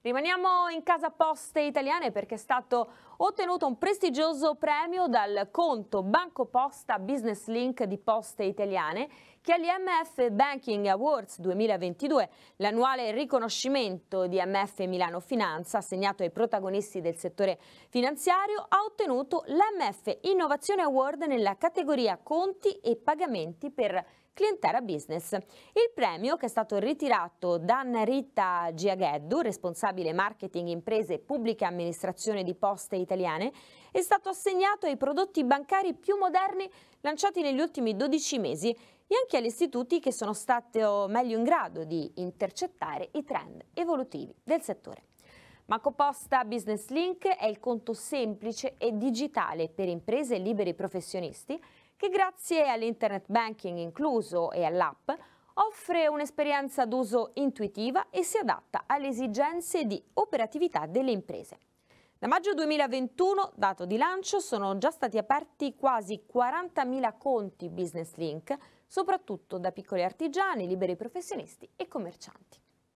Rimaniamo in casa Poste Italiane perché è stato ottenuto un prestigioso premio dal conto Banco Posta Business Link di Poste Italiane che agli MF Banking Awards 2022, l'annuale riconoscimento di MF Milano Finanza assegnato ai protagonisti del settore finanziario, ha ottenuto l'MF Innovazione Award nella categoria Conti e pagamenti per clientela business. Il premio, che è stato ritirato da Narita Giagheddu, responsabile marketing imprese e pubblica amministrazione di poste italiane, è stato assegnato ai prodotti bancari più moderni lanciati negli ultimi 12 mesi e anche agli istituti che sono stati meglio in grado di intercettare i trend evolutivi del settore. Macoposta Business Link è il conto semplice e digitale per imprese e liberi professionisti che grazie all'internet banking incluso e all'app offre un'esperienza d'uso intuitiva e si adatta alle esigenze di operatività delle imprese. Da maggio 2021, dato di lancio, sono già stati aperti quasi 40.000 conti Business Link, soprattutto da piccoli artigiani, liberi professionisti e commercianti.